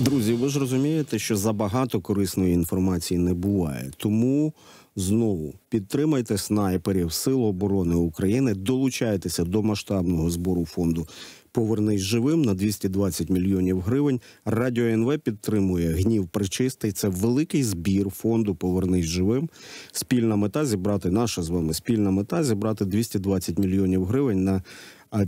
Друзі, ви ж розумієте, що забагато корисної інформації не буває. Тому знову підтримайте снайперів Сил оборони України, долучайтеся до масштабного збору фонду. Повернись живим на 220 мільйонів гривень. Радіо НВ підтримує гнів причистий. Це великий збір фонду Повернись живим. Спільна мета зібрати наша з вами спільна мета зібрати 220 мільйонів гривень на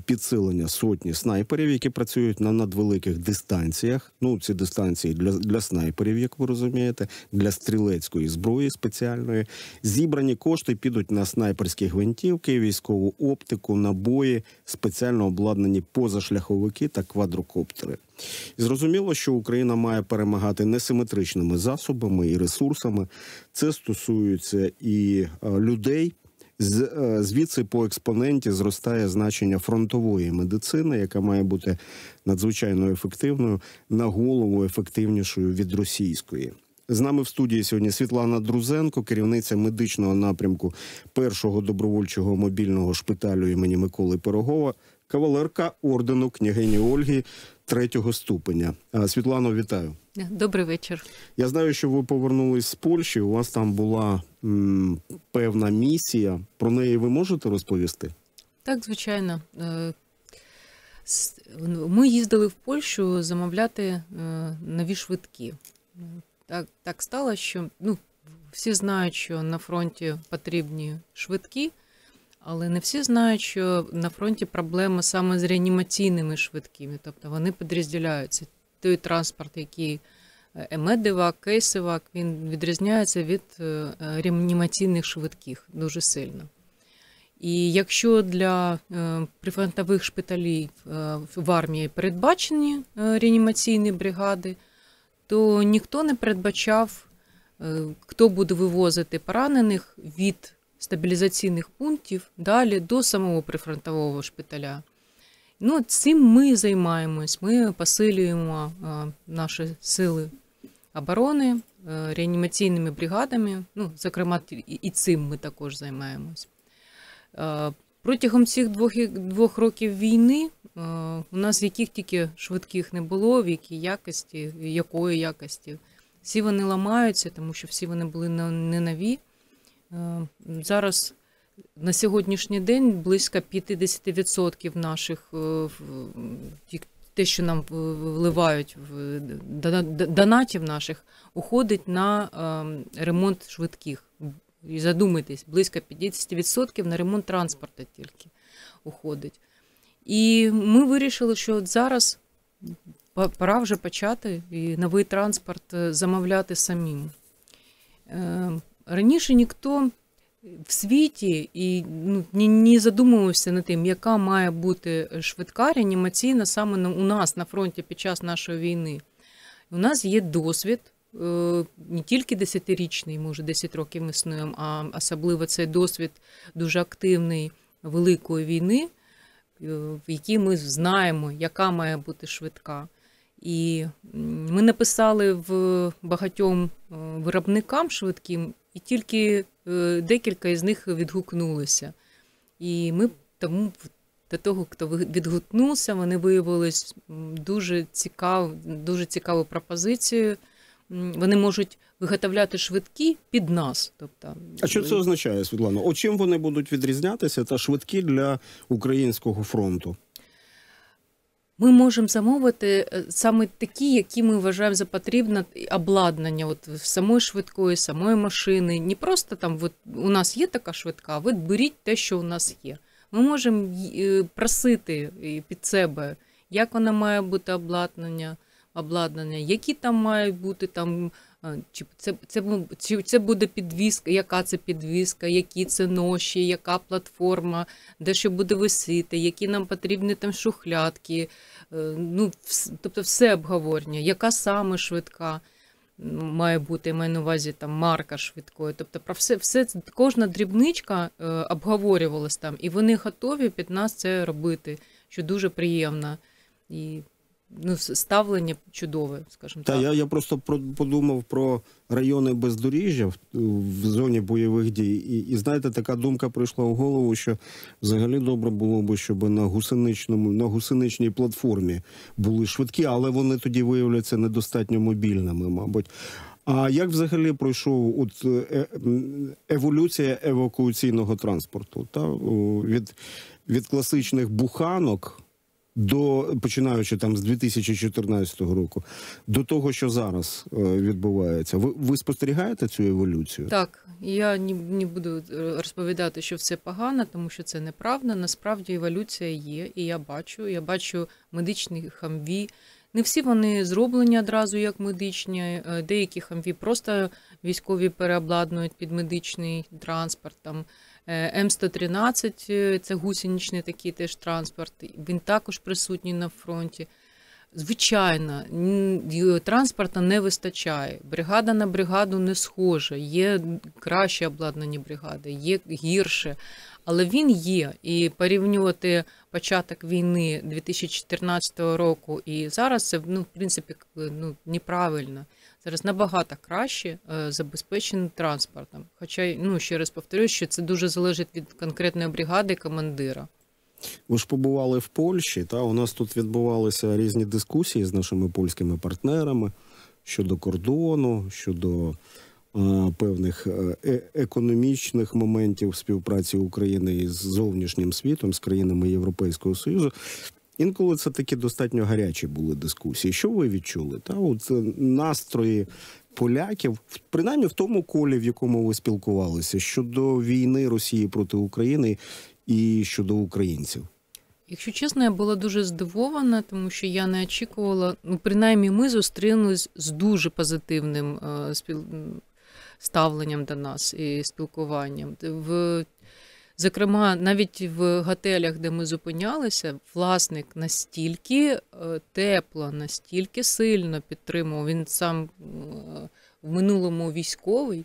підсилення сотні снайперів, які працюють на надвеликих дистанціях. Ну ці дистанції для для снайперів, як ви розумієте, для стрілецької зброї спеціальної зібрані кошти підуть на снайперські гвинтівки, військову оптику, набої, спеціально обладнані позашляховики та квадрокоптери. І зрозуміло, що Україна має перемагати несиметричними засобами і ресурсами. Це стосується і е, людей. Е, звідси по експоненті зростає значення фронтової медицини, яка має бути надзвичайно ефективною на голову ефективнішою від російської. З нами в студії сьогодні Світлана Друзенко, керівниця медичного напрямку першого добровольчого мобільного шпиталю імені Миколи Пирогова, кавалерка ордену княгині Ольги третього ступеня. Е, Світлано, вітаю. Добрий вечір. Я знаю, що ви повернулись з Польщі. У вас там була певна місія. Про неї ви можете розповісти? Так, звичайно. Е, ми їздили в Польщу замовляти е, нові швидкі. Так так стало, що ну, всі знають, що на фронті потрібні швидкі, але не всі знають, що на фронті проблема саме з реанімаційними швидкими. Тобто вони підрозділяються той транспорт, який Емедива, Кейсевак, він відрізняється від е, реанімаційних швидких дуже сильно. І якщо для е, прифронтових шпиталів е, в армії передбачені реанімаційні бригади, то ніхто не передбачав, хто буде вивозити поранених від стабілізаційних пунктів далі до самого прифронтового шпиталя. Ну, Цим ми займаємось, ми посилюємо наші сили оборони, э, реанімаційними бригадами. Ну, Зокрема, і цим ми також займаємось. Е, протягом цих двох е, двох років війни е, у нас яких тільки швидких не було, в якій якості, якої якості. Всі вони ламаються, тому що всі вони були не нові. Зараз на сьогоднішній день близько 50% наших те, що нам вливають в донатів наших, уходить на ем, ремонт швидких. І Задумайтесь, близько 50% на ремонт транспорту тільки уходить. І ми вирішили, що от зараз пора вже почати і новий транспорт е, замовляти самим. Ем, раніше ніхто в світі і ну ні задумуємося над тим, яка має бути швидка реанімаційна саме на у нас на фронті під час нашої війни. У нас є досвід. Е, не тільки десятирічний, може 10 років ми існуємо, а особливо цей досвід дуже активний великої війни, е, в якій ми знаємо, яка має бути швидка. І ми написали в багатьом е, виробникам швидким і тільки е, декілька із них відгукнулися, І ми тому до того, хто відгукнувся, вони виявились дуже цікав, дуже цікаву пропозицію. Вони можуть виготовляти швидкі під нас. Тобто, а що це означає, Світлана? О чим вони будуть відрізнятися та швидкі для українського фронту? Ми можемо замовити е, саме такі, які ми вважаємо за потрібне обладнання от самої швидкої, самої машини. Не просто там от, у нас є така швидка, ви беріть те, що у нас є. Ми можемо е, просити під себе, як вона має бути обладнання, обладнання, які там мають бути там чи типу, це це, чи це буде підвізка, яка це підвізка, які це ноші, яка платформа, де що буде висити, які нам потрібні там шухлядки, е, ну, тобто все обговорення, яка саме швидка має бути, я маю на увазі там марка швидкої. Тобто про все, все кожна дрібничка е, обговорювалась там, і вони готові під нас це робити, що дуже приємно. І ну, ставлення чудове, скажімо Та, так. Я я просто подумав про райони бездоріжжя в, в зоні бойових дій. І і знаєте, така думка прийшла в голову, що взагалі добре було б, щоб на гусеничному на гусеничній платформі були швидкі, але вони тоді виявляться недостатньо мобільними, мабуть. А як взагалі пройшов от е, е, еволюція евакуаційного транспорту? Та від від класичних буханок до починаючи там з 2014 року, до того, що зараз е, відбувається, ви ви спостерігаєте цю еволюцію? Так, я не, не буду е, розповідати, що все погано, тому що це неправда. Насправді еволюція є, і я бачу. Я бачу медичні хамві. Не всі вони зроблені одразу як медичні, е, деякі хамві просто військові переобладнують під медичний транспорт. Там е, М113 е, це гусенічний такий теж транспорт. Він також присутній на фронті. Звичайно, транспорта не вистачає. Бригада на бригаду не схожа, є краще обладнані бригади, є гірше, але він є. І порівнювати початок війни 2014 року і зараз це ну, в принципі ну, неправильно. Зараз набагато краще е, забезпечений транспортом. Хоча ну ще раз повторюю, що це дуже залежить від конкретної бригади командира. Ви ж побували в Польщі, та у нас тут відбувалися різні дискусії з нашими польськими партнерами щодо кордону, щодо е, певних е-, е економічних моментів співпраці України із зовнішнім світом, з країнами Європейського Союзу. Інколи це такі достатньо гарячі були дискусії. Що ви відчули? Та от е, настрої поляків, принаймні в тому колі, в якому ви спілкувалися щодо війни Росії проти України і щодо українців. Якщо чесно, я була дуже здивована, тому що я не очікувала. Ну, принаймні, ми зустрілись з дуже позитивним е, спіл... ставленням до нас і спілкуванням. В Зокрема, навіть в готелях, де ми зупинялися, власник настільки е, тепло, настільки сильно підтримував. Він сам е, в минулому військовий,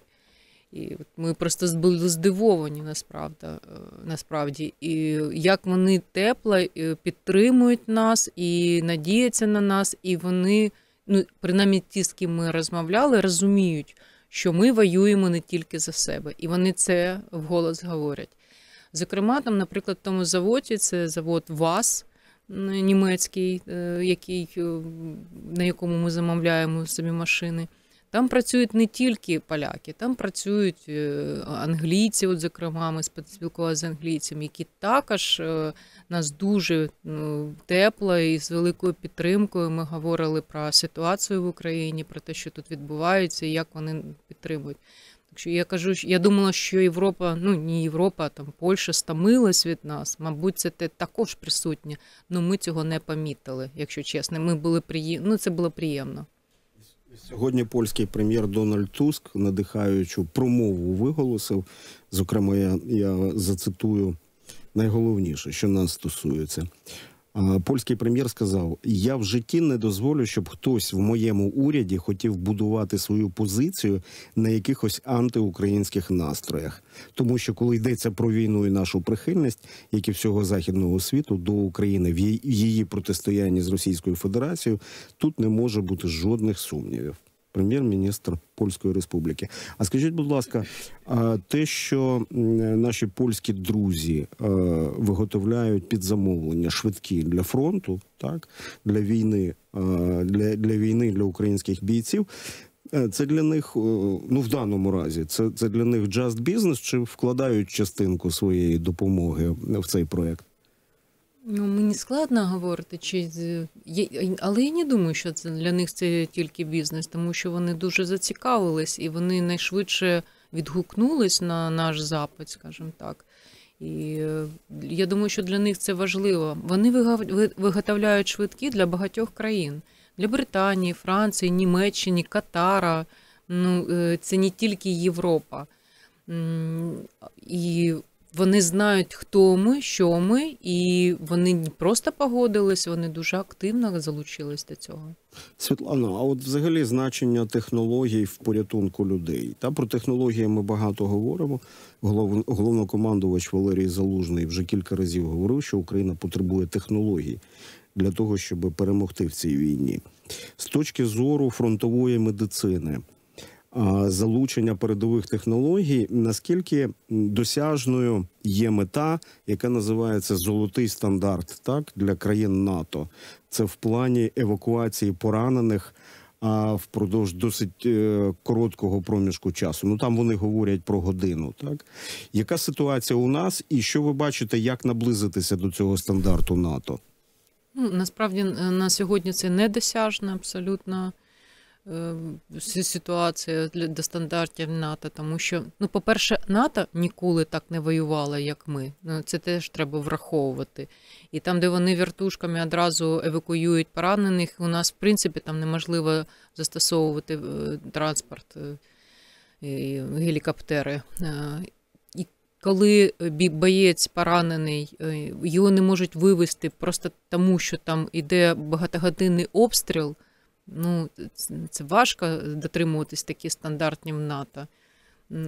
і от ми просто були здивовані насправді, е, насправді, і як вони тепло е, підтримують нас і надіються на нас, і вони, ну принаймні ті, з ким ми розмовляли, розуміють, що ми воюємо не тільки за себе, і вони це вголос говорять. Зокрема, там, наприклад, в тому заводі це завод ВАЗ німецький, е, який, на якому ми замовляємо собі машини. Там працюють не тільки поляки, там працюють е, англійці, от зокрема, ми спілкувалися з англійцями, які також е, нас дуже ну, тепло і з великою підтримкою. Ми говорили про ситуацію в Україні, про те, що тут відбувається, і як вони підтримують. Так що я кажу, я думала, що Європа, ну не Європа, а там Польща стомилась від нас. Мабуть, це те також присутнє. але ми цього не помітили, якщо чесно. Ми були приємно. Ну це було приємно. Сьогодні польський прем'єр Дональд Туск, надихаючу промову, виголосив. Зокрема, я, я зацитую найголовніше, що нас стосується. Польський прем'єр сказав: Я в житті не дозволю, щоб хтось в моєму уряді хотів будувати свою позицію на якихось антиукраїнських настроях, тому що коли йдеться про війну і нашу прихильність, як і всього західного світу до України в її протистоянні з Російською Федерацією, тут не може бути жодних сумнівів прем'єр-міністр Польської Республіки. А скажіть, будь ласка, те, що наші польські друзі е, виготовляють під замовлення швидкі для фронту, так для війни, е, для, для війни для українських бійців. Е, це для них, ну в даному разі, це це для них just business, чи вкладають частинку своєї допомоги в цей проект? Ну, мені складно говорити, чи але я не думаю, що це для них це тільки бізнес, тому що вони дуже зацікавились і вони найшвидше відгукнулись на наш запит, скажімо так. І е, я думаю, що для них це важливо. Вони виготовляють швидкі для багатьох країн для Британії, Франції, Німеччини, Катара. Ну е, це не тільки Європа. І вони знають, хто ми, що ми, і вони не просто погодились, вони дуже активно залучились до цього. Світлана, а от взагалі значення технологій в порятунку людей. Та про технології ми багато говоримо. Голов... Головнокомандувач Валерій Залужний вже кілька разів говорив, що Україна потребує технологій для того, щоб перемогти в цій війні. З точки зору фронтової медицини залучення передових технологій. Наскільки досяжною є мета, яка називається золотий стандарт, так для країн НАТО, це в плані евакуації поранених. А впродовж досить е, короткого проміжку часу. Ну там вони говорять про годину. Так яка ситуація у нас, і що ви бачите, як наблизитися до цього стандарту НАТО? Ну, Насправді е, на сьогодні це недосяжне абсолютно. Е, ситуація до стандартів НАТО, тому що, ну, по-перше, НАТО ніколи так не воювала, як ми. Ну, Це теж треба враховувати. І там, де вони вертушками одразу евакуюють поранених, у нас, в принципі, там неможливо застосовувати е, транспорт е, і гелікоптери. І коли боєць поранений, його не можуть вивезти просто тому, що там іде багатогодинний обстріл. Ну, Це важко е, дотримуватись таких стандартів НАТО.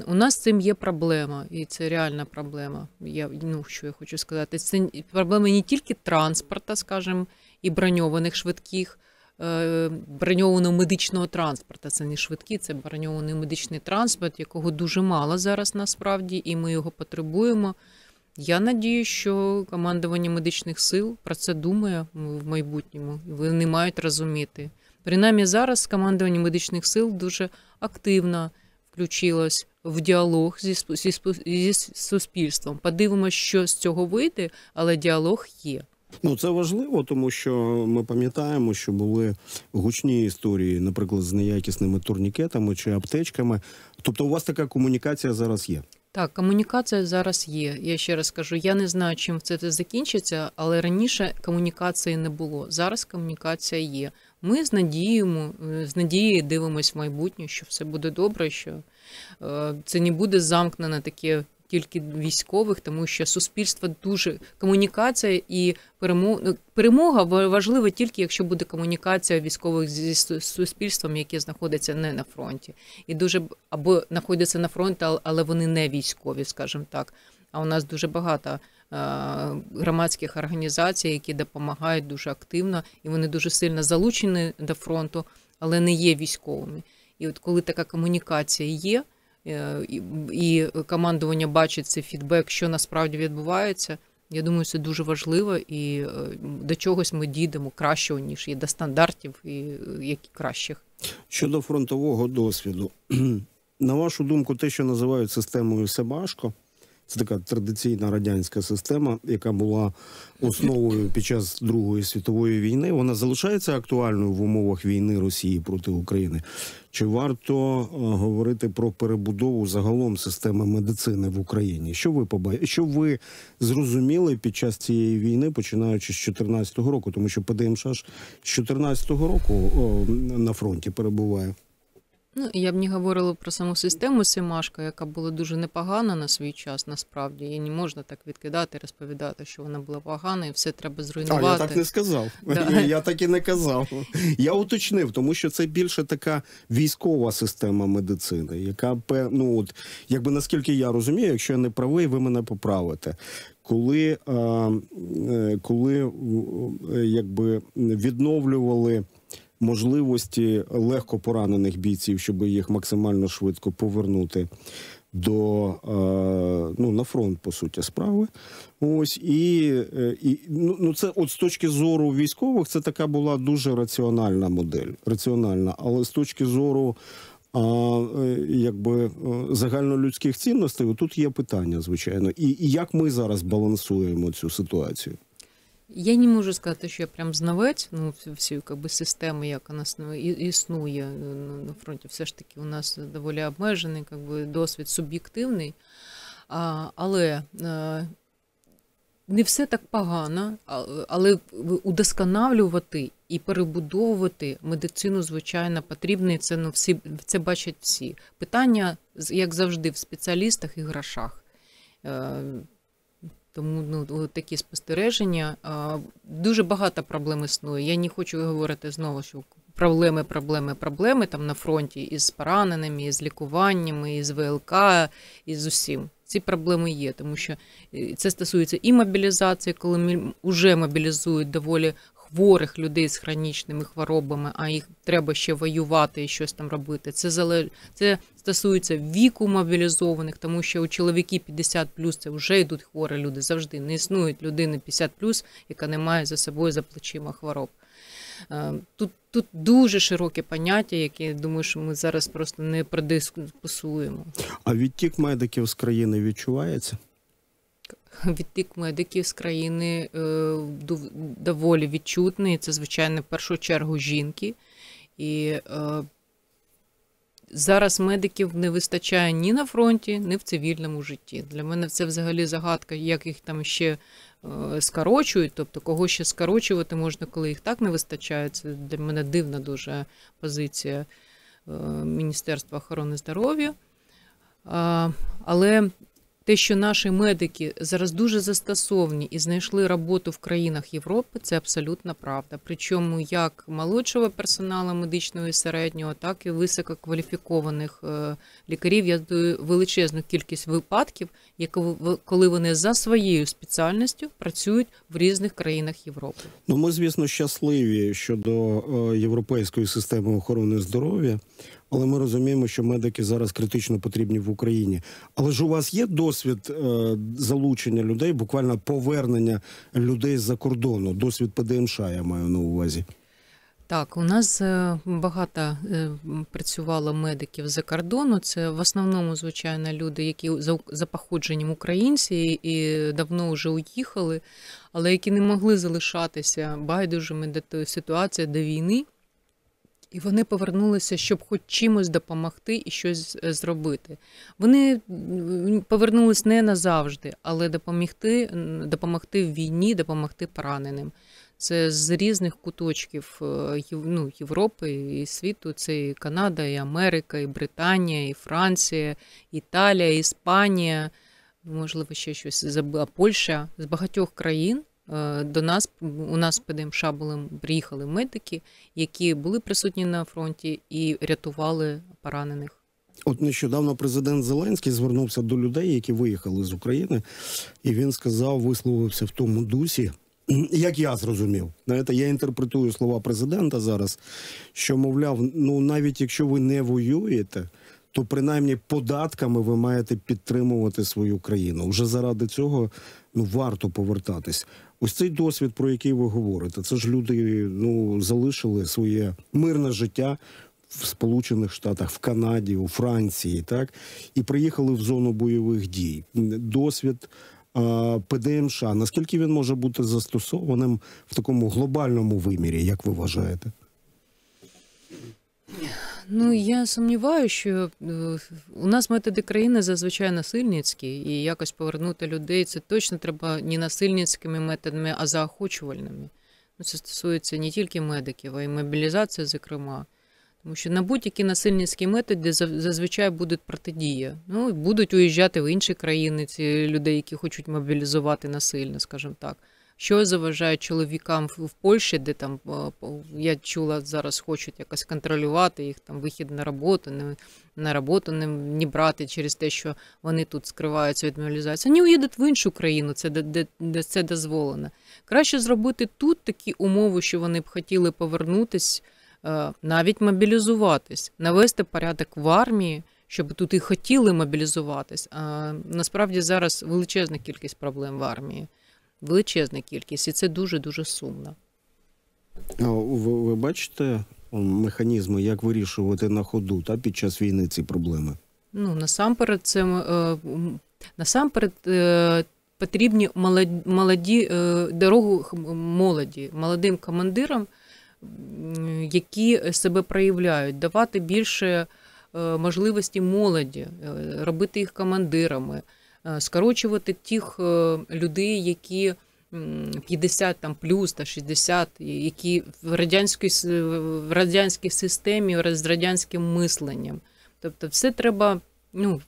У нас з цим є проблема, і це реальна проблема. Я, ну, Що я хочу сказати? Це проблема не тільки транспорту, скажімо, і броньованих швидких, е, броньованого медичного транспорту. Це не швидкі, це броньований медичний транспорт, якого дуже мало зараз насправді, і ми його потребуємо. Я надію, що командування медичних сил про це думає в майбутньому. Вони мають розуміти. Принаймні зараз командування медичних сил дуже активно включилось в діалог зі, зі, зі суспільством. Подивимося, що з цього вийде, але діалог є. Ну, це важливо, тому що ми пам'ятаємо, що були гучні історії, наприклад, з неякісними турнікетами чи аптечками. Тобто, у вас така комунікація зараз є. Так, комунікація зараз є. Я ще раз кажу, я не знаю, чим це закінчиться, але раніше комунікації не було. Зараз комунікація є. Ми з надіємо, е, з надією дивимося в майбутнє, що все буде добре, що е, це не буде замкнено таке тільки військових, тому що суспільство дуже комунікація і ну, перемога перемога важлива тільки якщо буде комунікація військових зі суспільством, яке знаходиться не на фронті, і дуже або знаходяться на фронті, але вони не військові, скажімо так. А у нас дуже багато. Е, громадських організацій, які допомагають дуже активно, і вони дуже сильно залучені до фронту, але не є військовими. І от коли така комунікація є, е, і командування бачить цей фідбек, що насправді відбувається. Я думаю, це дуже важливо і е, до чогось ми дійдемо кращого ніж є до стандартів, і які кращих щодо фронтового досвіду. На вашу думку, те, що називають системою Себашко, це така традиційна радянська система, яка була основою під час Другої світової війни. Вона залишається актуальною в умовах війни Росії проти України. Чи варто е, говорити про перебудову загалом системи медицини в Україні? Що ви побай... що ви зрозуміли під час цієї війни, починаючи з 2014 року, тому що ПДМШ з 2014 року о, на фронті перебуває? Ну, я б не говорила про саму систему Семашка, яка була дуже непогана на свій час, насправді її не можна так відкидати, розповідати, що вона була погана і все треба зруйнувати. А, Я так не сказав. Да. Я так і не казав. Я уточнив, тому що це більше така військова система медицини, яка ну, от, якби наскільки я розумію, якщо я не правий, ви мене поправите. Коли, е, коли якби відновлювали можливості легко поранених бійців, щоб їх максимально швидко повернути до е, ну, на фронт, по суті, справи. Ось і е, і ну, ну це от з точки зору військових, це така була дуже раціональна модель. Раціональна, але з точки зору. А е, якби загальнолюдських цінностей тут є питання, звичайно, і, і як ми зараз балансуємо цю ситуацію. Я не можу сказати, що я прям знавець, ну всю якби систему, як вона існує э, на фронті, все ж таки у нас доволі обмежений, якби досвід суб'єктивний. А, Але а, не все так погано, але удосконалювати і перебудовувати медицину, звичайно, потрібно, і це ну всі це бачать всі питання, як завжди, в спеціалістах і грошах. Е, тому ну такі спостереження. Дуже багато проблем існує. Я не хочу говорити знову, що проблеми, проблеми, проблеми там на фронті із пораненими, із лікуваннями, із ВЛК, із усім. Ці проблеми є, тому що е, це стосується і мобілізації, коли вже мобілізують доволі хворих людей з хронічними хворобами, а їх треба ще воювати і щось там робити. Це залеж... це стосується віку мобілізованих, тому що у чоловіки 50 плюс це вже йдуть хворі люди завжди. Не існує людини 50 плюс, яка не має за собою за плечима хвороб. Е, тут тут дуже широке поняття, яке я думаю, що ми зараз просто не продискусуємо. А відтік медиків з країни відчувається? Відтік медиків з країни е, доволі відчутний. Це, звичайно, в першу чергу жінки. І е, зараз медиків не вистачає ні на фронті, ні в цивільному житті. Для мене це взагалі загадка, як їх там ще е, скорочують, тобто кого ще скорочувати можна, коли їх так не вистачає. Це для мене дивна дуже позиція Міністерства охорони здоров'я. Але те, що наші медики зараз дуже застосовані і знайшли роботу в країнах Європи, це абсолютна правда. Причому як молодшого персоналу медичного і середнього, так і висококваліфікованих е, лікарів. Я даю величезну кількість випадків, коли вони за своєю спеціальністю працюють в різних країнах Європи. Ну ми звісно щасливі щодо е, європейської системи охорони здоров'я але ми розуміємо, що медики зараз критично потрібні в Україні. Але ж у вас є досвід е, залучення людей, буквально повернення людей з-за кордону, досвід ПДМШ, я маю на увазі. Так, у нас е, багато е, працювало медиків за кордону. Це в основному, звичайно, люди, які за походженням українці і давно вже уїхали, але які не могли залишатися байдужими до ситуації до війни. І вони повернулися, щоб хоч чимось допомогти і щось е, зробити. Вони повернулись не назавжди, але допомогти допомогти в війні, допомогти пораненим. Це з різних куточків е, ну, Європи і світу. Це і Канада, і Америка, і Британія, і Франція, Італія, Іспанія, можливо, ще щось забула Польща з багатьох країн. Е, до нас у нас з ПДМШ були приїхали медики, які були присутні на фронті і рятували поранених. От нещодавно президент Зеленський звернувся до людей, які виїхали з України, і він сказав, висловився в тому дусі. Як я зрозумів, знаєте, я інтерпретую слова президента зараз, що мовляв, ну навіть якщо ви не воюєте, то принаймні податками ви маєте підтримувати свою країну. Вже заради цього ну варто повертатись. Ось цей досвід, про який ви говорите, це ж люди ну залишили своє мирне життя в Сполучених Штатах, в Канаді, у Франції, так і приїхали в зону бойових дій. Досвід. ПДМШ, ем наскільки він може бути застосованим в такому глобальному вимірі, як ви вважаєте? Ну я сумніваю, що е, у нас методи країни зазвичай насильницькі, і якось повернути людей це точно треба не насильницькими методами, а заохочувальними. Ну, це стосується не тільки медиків, а й мобілізації, зокрема. Тому що на будь-які насильницькі методи зазвичай будуть протидія. Ну, будуть уїжджати в інші країни ці люди, які хочуть мобілізувати насильно, скажімо так що заважає чоловікам в Польщі, де там е, я чула зараз, хочуть якось контролювати їх там вихід на роботу, не на роботу не, ні брати через те, що вони тут скриваються від мобілізації. Вони уїдуть в іншу країну, це де, де, де це дозволено. Краще зробити тут такі умови, що вони б хотіли повернутись, е, навіть мобілізуватись, навести порядок в армії. Щоб тут і хотіли мобілізуватись, а насправді зараз величезна кількість проблем в армії величезна кількість, і це дуже-дуже сумно. Ви, ви бачите механізми, як вирішувати на ходу та під час війни ці проблеми? Ну, насамперед, це е, насамперед е, потрібні молоді е, дорогу молоді, молодим командирам, які себе проявляють, давати більше можливості молоді, робити їх командирами. Е, скорочувати тих е, людей, які 50 там плюс та 60, які в радянській в радянській системі з радянським мисленням. Тобто, все треба ну,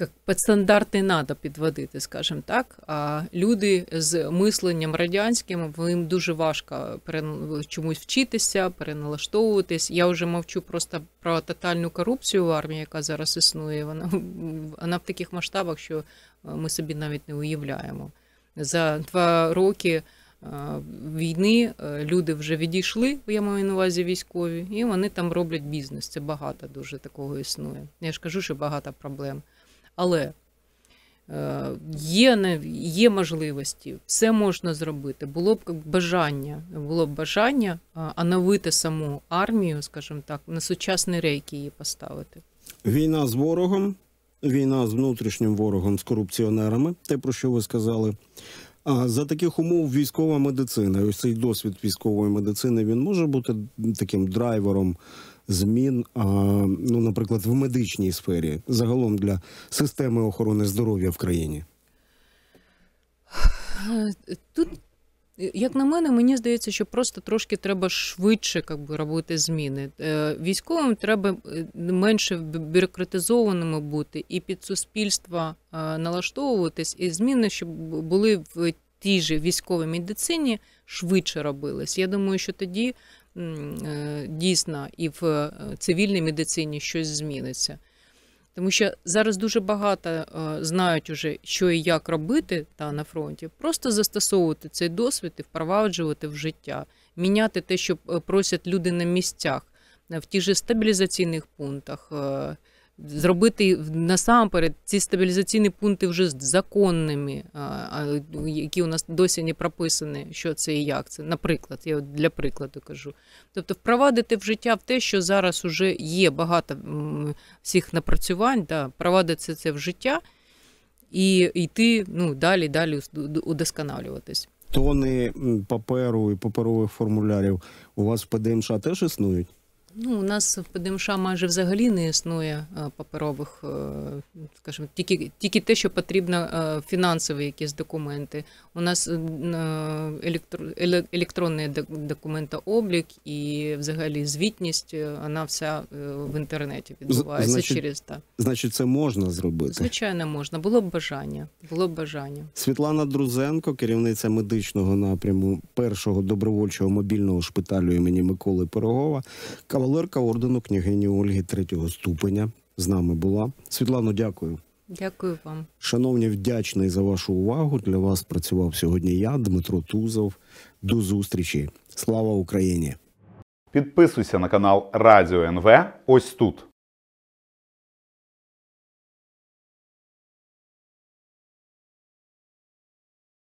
як під треба підводити, скажімо так. А люди з мисленням радянським їм дуже важко чомусь вчитися, переналаштовуватись. Я вже мовчу просто про тотальну корупцію в армії, яка зараз існує. Вона вона в таких масштабах, що е, ми собі навіть не уявляємо. За два роки. Е, війни е, люди вже відійшли, я маю на увазі військові, і вони там роблять бізнес. Це багато дуже такого існує. Я ж кажу, що багато проблем. Але е, є є можливості, все можна зробити. Було б бажання, було б бажання е, оновити саму армію, скажімо так, на сучасний рейк її поставити. Війна з ворогом, війна з внутрішнім ворогом, з корупціонерами, те, про що ви сказали. А За таких умов військова медицина, ось цей досвід військової медицини він може бути таким драйвером змін, ну наприклад, в медичній сфері, загалом для системи охорони здоров'я в країні? Тут як на мене, мені здається, що просто трошки треба швидше як би, робити зміни. Е, військовим треба е, менше бюрократизованими бути і під суспільство е, налаштовуватись, і зміни, щоб були в тій же військовій медицині, швидше робились. Я думаю, що тоді Е, дійсно і в е, цивільній медицині щось зміниться. Тому що зараз дуже багато е, знають, уже, що і як робити та на фронті, просто застосовувати цей досвід і впроваджувати в життя, міняти те, що просять люди на місцях, в тих же стабілізаційних пунктах зробити насамперед ці стабілізаційні пункти вже законними, які у нас досі не прописані, що це і як це. Наприклад, я для прикладу кажу. Тобто, впровадити в життя в те, що зараз вже є багато всіх напрацювань, да, впровадити це в життя і йти ну, далі, далі удосконалюватись. Тони паперу і паперових формулярів у вас в ПДМШ теж існують? Ну, у нас в ПДМШ майже взагалі не існує е, паперових, е, скажімо, тільки тільки те, що потрібно, е, фінансові якісь документи. У нас електро, електронний документооблік і взагалі звітність, вона вся в інтернеті відбувається значить, через та значить, це можна зробити. Звичайно, можна. Було б бажання. Було б бажання. Світлана Друзенко, керівниця медичного напряму першого добровольчого мобільного шпиталю імені Миколи Пирогова кавалерка ордену княгині Ольги третього ступеня з нами була. Світлано, дякую. Дякую вам, шановні, вдячний за вашу увагу. Для вас працював сьогодні. Я, Дмитро Тузов. До зустрічі. Слава Україні! Підписуйся на канал Радіо НВ. Ось тут.